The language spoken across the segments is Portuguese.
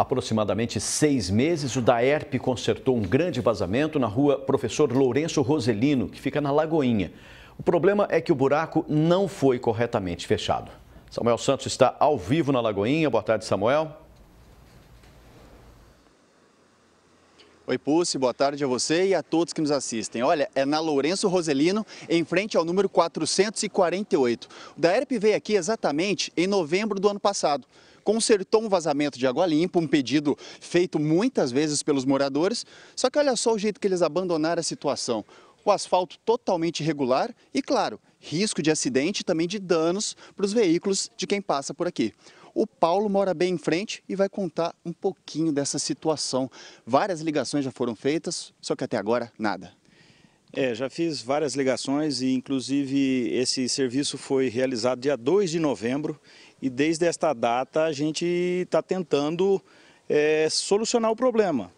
aproximadamente seis meses, o DAERP consertou um grande vazamento na rua Professor Lourenço Roselino, que fica na Lagoinha. O problema é que o buraco não foi corretamente fechado. Samuel Santos está ao vivo na Lagoinha. Boa tarde, Samuel. Oi, Pulse, boa tarde a você e a todos que nos assistem. Olha, é na Lourenço Roselino, em frente ao número 448. O DAERP veio aqui exatamente em novembro do ano passado consertou um vazamento de água limpa, um pedido feito muitas vezes pelos moradores. Só que olha só o jeito que eles abandonaram a situação. O asfalto totalmente irregular e, claro, risco de acidente e também de danos para os veículos de quem passa por aqui. O Paulo mora bem em frente e vai contar um pouquinho dessa situação. Várias ligações já foram feitas, só que até agora nada. É, já fiz várias ligações e inclusive esse serviço foi realizado dia 2 de novembro e desde esta data a gente está tentando é, solucionar o problema.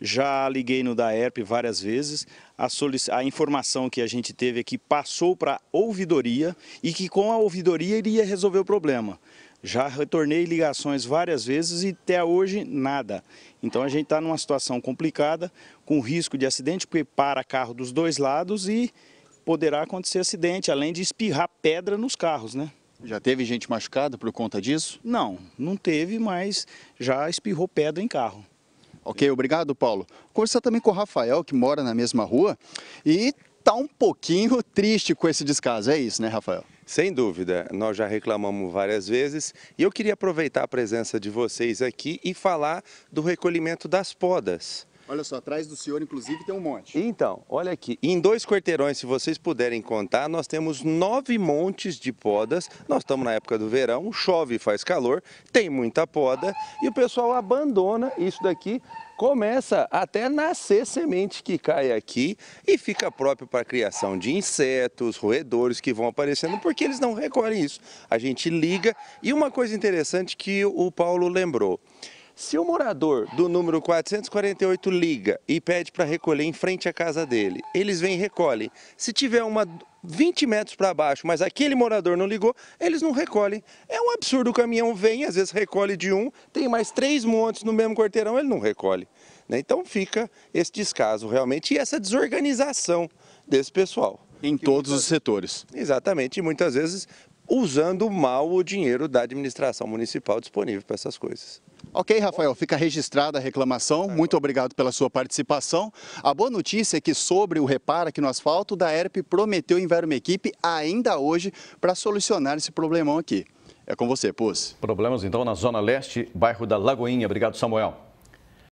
Já liguei no DAERP várias vezes, a, a informação que a gente teve é que passou para a ouvidoria e que com a ouvidoria iria resolver o problema. Já retornei ligações várias vezes e até hoje nada. Então a gente está numa situação complicada, com risco de acidente, porque para carro dos dois lados e poderá acontecer acidente, além de espirrar pedra nos carros, né? Já teve gente machucada por conta disso? Não, não teve, mas já espirrou pedra em carro. Ok, obrigado, Paulo. Conversar também com o Rafael, que mora na mesma rua, e está um pouquinho triste com esse descaso. É isso, né, Rafael? Sem dúvida, nós já reclamamos várias vezes e eu queria aproveitar a presença de vocês aqui e falar do recolhimento das podas. Olha só, atrás do senhor, inclusive, tem um monte. Então, olha aqui. Em dois quarteirões, se vocês puderem contar, nós temos nove montes de podas. Nós estamos na época do verão, chove, faz calor, tem muita poda e o pessoal abandona isso daqui. Começa até nascer semente que cai aqui e fica próprio para a criação de insetos, roedores que vão aparecendo, porque eles não recolhem isso. A gente liga. E uma coisa interessante que o Paulo lembrou. Se o morador do número 448 liga e pede para recolher em frente à casa dele, eles vêm e recolhem. Se tiver uma 20 metros para baixo, mas aquele morador não ligou, eles não recolhem. É um absurdo, o caminhão vem, às vezes recolhe de um, tem mais três montes no mesmo quarteirão, ele não recolhe. Né? Então fica esse descaso realmente e essa desorganização desse pessoal. Em todos os setores. Exatamente, e muitas vezes usando mal o dinheiro da administração municipal disponível para essas coisas. Ok, Rafael, fica registrada a reclamação. Muito obrigado pela sua participação. A boa notícia é que sobre o reparo aqui no asfalto, da ERP prometeu enviar uma equipe ainda hoje para solucionar esse problemão aqui. É com você, Pus. Problemas então na Zona Leste, bairro da Lagoinha. Obrigado, Samuel.